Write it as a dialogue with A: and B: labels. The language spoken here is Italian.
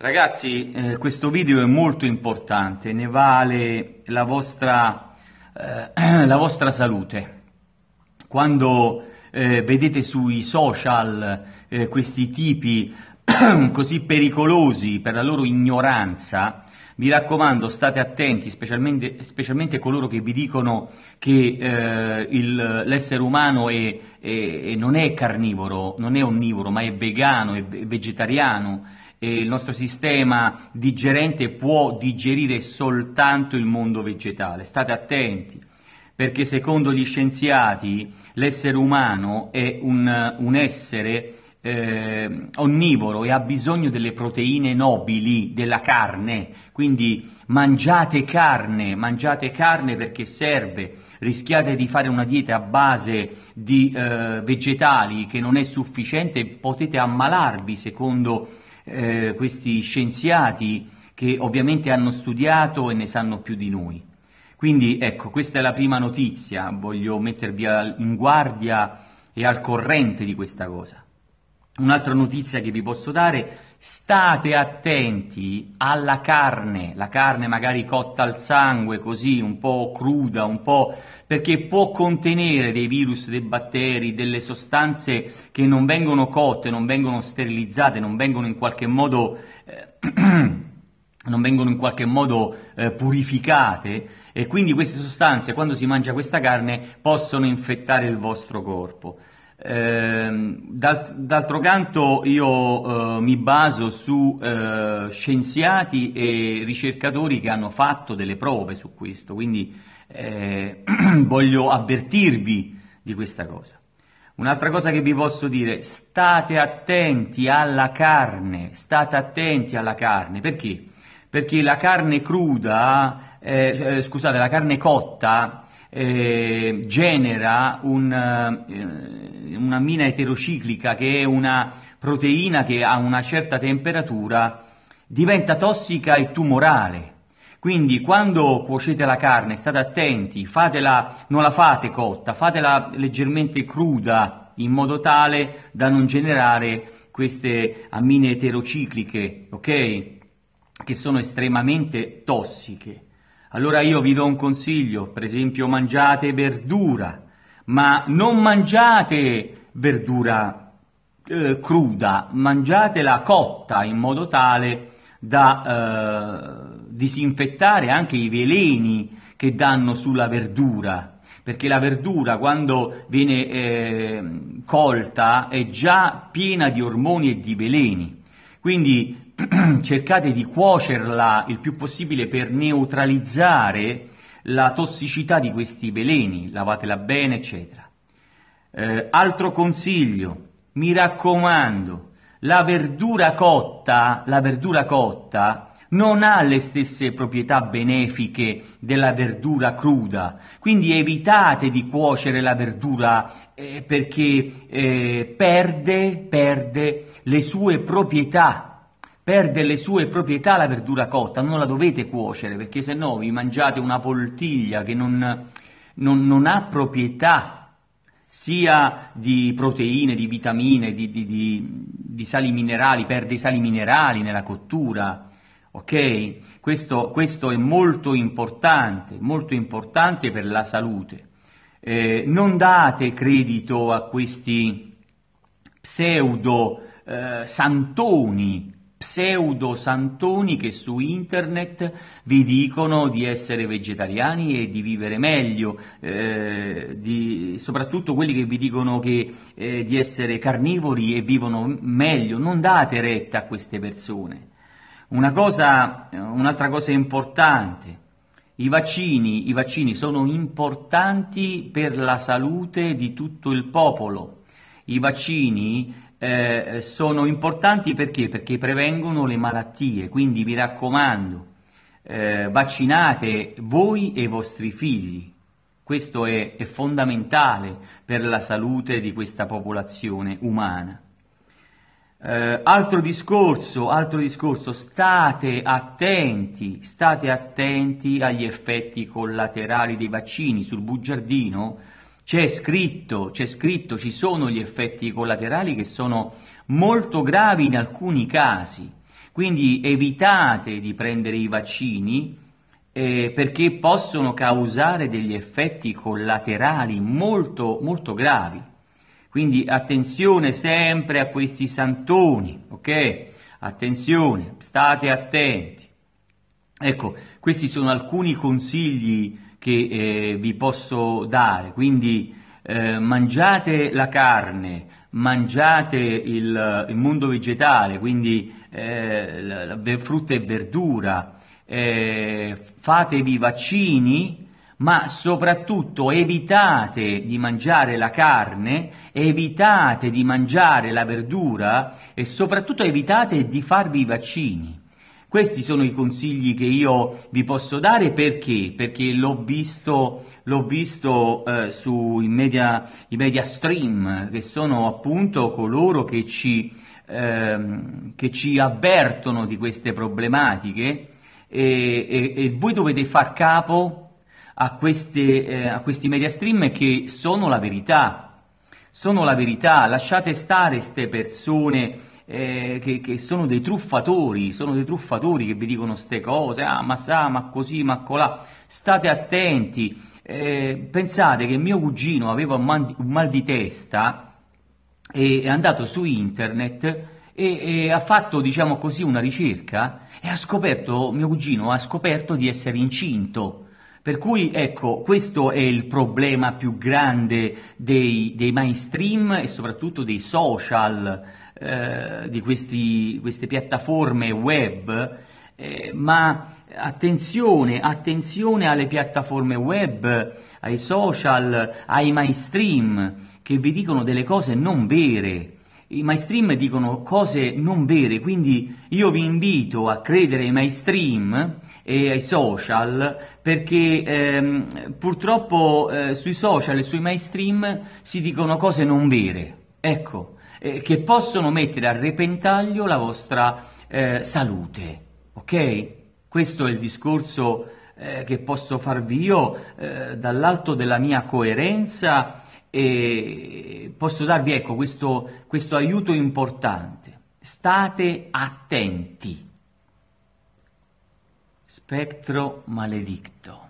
A: Ragazzi, eh, questo video è molto importante, ne vale la vostra, eh, la vostra salute. Quando eh, vedete sui social eh, questi tipi così pericolosi per la loro ignoranza, mi raccomando, state attenti, specialmente, specialmente coloro che vi dicono che eh, il, l'essere umano è, è, non è carnivoro, non è onnivoro, ma è vegano, è vegetariano eh, il nostro sistema digerente può digerire soltanto il mondo vegetale. State attenti, perché secondo gli scienziati l'essere umano è un, un essere eh, onnivoro e ha bisogno delle proteine nobili, della carne, quindi mangiate carne, mangiate carne perché serve, rischiate di fare una dieta a base di eh, vegetali che non è sufficiente, potete ammalarvi secondo eh, questi scienziati che ovviamente hanno studiato e ne sanno più di noi. Quindi ecco, questa è la prima notizia, voglio mettervi in guardia e al corrente di questa cosa. Un'altra notizia che vi posso dare State attenti alla carne, la carne magari cotta al sangue, così un po' cruda, un po' perché può contenere dei virus, dei batteri, delle sostanze che non vengono cotte, non vengono sterilizzate, non vengono in qualche modo, eh, non vengono in qualche modo eh, purificate e quindi queste sostanze quando si mangia questa carne possono infettare il vostro corpo. Ehm, d'altro canto io eh, mi baso su eh, scienziati e ricercatori che hanno fatto delle prove su questo, quindi eh, voglio avvertirvi di questa cosa. Un'altra cosa che vi posso dire, state attenti alla carne, state attenti alla carne, perché? Perché la carne cruda, eh, scusate, la carne cotta eh, genera un, eh, una mina eterociclica che è una proteina che a una certa temperatura diventa tossica e tumorale. Quindi quando cuocete la carne state attenti, fatela, non la fate cotta, fatela leggermente cruda in modo tale da non generare queste ammine eterocicliche, ok? Che sono estremamente tossiche. Allora io vi do un consiglio, per esempio mangiate verdura, ma non mangiate verdura eh, cruda, mangiatela cotta in modo tale da eh, disinfettare anche i veleni che danno sulla verdura perché la verdura quando viene eh, colta è già piena di ormoni e di veleni. Quindi cercate di cuocerla il più possibile per neutralizzare la tossicità di questi veleni, lavatela bene, eccetera. Eh, altro consiglio, mi raccomando, la verdura cotta, la verdura cotta non ha le stesse proprietà benefiche della verdura cruda, quindi evitate di cuocere la verdura eh, perché eh, perde, perde le sue proprietà perde le sue proprietà la verdura cotta, non la dovete cuocere perché se no vi mangiate una poltiglia che non, non, non ha proprietà sia di proteine, di vitamine, di, di, di, di, sali minerali, perde i sali minerali nella cottura. Ok? Questo, questo è molto importante, molto importante per la salute. Eh, non date credito a questi pseudo eh, santoni pseudo-santoni che su internet vi dicono di essere vegetariani e di vivere meglio, eh, di, soprattutto quelli che vi dicono che, eh, di essere carnivori e vivono meglio, non date retta a queste persone. Una cosa, un'altra cosa importante, i vaccini, i vaccini sono importanti per la salute di tutto il popolo. I vaccini eh, sono importanti perché? Perché prevengono le malattie, quindi mi raccomando, eh, vaccinate voi e i vostri figli. Questo è, è fondamentale per la salute di questa popolazione umana. Eh, altro, discorso, altro discorso, state attenti, state attenti agli effetti collaterali dei vaccini sul bugiardino c'è scritto, c'è scritto, ci sono gli effetti collaterali che sono molto gravi in alcuni casi, quindi evitate di prendere i vaccini eh, perché possono causare degli effetti collaterali molto, molto gravi. Quindi attenzione sempre a questi santoni, ok? Attenzione, state attenti. Ecco, questi sono alcuni consigli che eh, vi posso dare, quindi eh, mangiate la carne, mangiate il, il mondo vegetale, quindi eh, la, la, frutta e verdura, eh, fatevi vaccini, ma soprattutto evitate di mangiare la carne, evitate di mangiare la verdura e soprattutto evitate di farvi i vaccini. Questi sono i consigli che io vi posso dare perché? Perché l'ho visto, l'ho visto eh, sui media, media, stream, che sono appunto coloro che ci, ehm, che ci avvertono di queste problematiche e, e, e voi dovete far capo a, queste, eh, a questi media stream che sono la verità, sono la verità, lasciate stare queste persone eh, che, che, sono dei truffatori, sono dei truffatori che vi dicono queste cose, ah ma sa, ma così, ma colà, state attenti, eh, pensate che mio cugino aveva un mal, un mal di testa e è andato su internet e, e, ha fatto, diciamo così, una ricerca e ha scoperto, mio cugino ha scoperto di essere incinto. Per cui ecco, questo è il problema più grande dei, dei mainstream e soprattutto dei social, eh, di questi, queste piattaforme web, eh, ma attenzione, attenzione alle piattaforme web, ai social, ai mainstream che vi dicono delle cose non vere, i mainstream dicono cose non vere, quindi io vi invito a credere ai mainstream e ai social perché ehm, purtroppo eh, sui social e sui mainstream si dicono cose non vere, ecco, eh, che possono mettere a repentaglio la vostra eh, salute, ok? Questo è il discorso eh, che posso farvi io eh, dall'alto della mia coerenza e posso darvi ecco, questo, questo aiuto importante. State attenti. spettro maledicto.